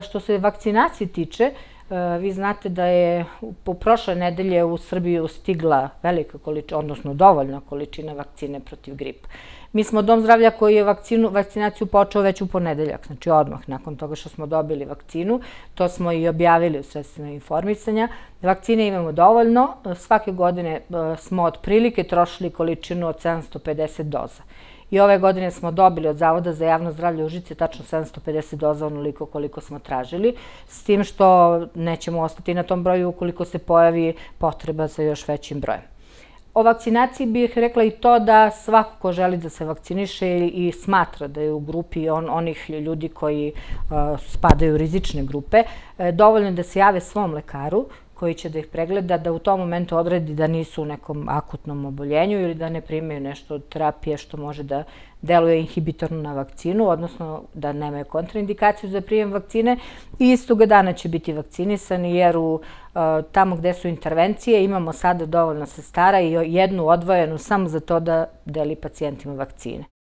Što se vakcinacije tiče, e, vi znate da je po prošle nedelje u Srbiju stigla velika količina, odnosno dovoljna količina vakcine protiv gripa. Mi smo Dom zdravlja koji je vakcinu, vakcinaciju počeo već u ponedeljak, znači odmah nakon toga što smo dobili vakcinu. To smo i objavili u sredstvima informisanja. Vakcine imamo dovoljno. E, svake godine e, smo otprilike trošili količinu od 750 doza. I ove godine smo dobili od Zavoda za javno zdravlje Užice tačno 750 doza onoliko koliko smo tražili, s tim što nećemo ostati na tom broju ukoliko se pojavi potreba za još većim brojem. O vakcinaciji bih rekla i to da svako ko želi da se vakciniše i smatra da je u grupi on, onih ljudi koji uh, spadaju u rizične grupe, e, dovoljno je da se jave svom lekaru koji će da ih pregleda, da u tom momentu odredi da nisu u nekom akutnom oboljenju ili da ne primaju nešto od terapije što može da deluje inhibitorno na vakcinu, odnosno da nemaju kontraindikaciju za prijem vakcine i istoga dana će biti vakcinisani jer u tamo gde su intervencije imamo sada dovoljno sestara i jednu odvojenu samo za to da deli pacijentima vakcine.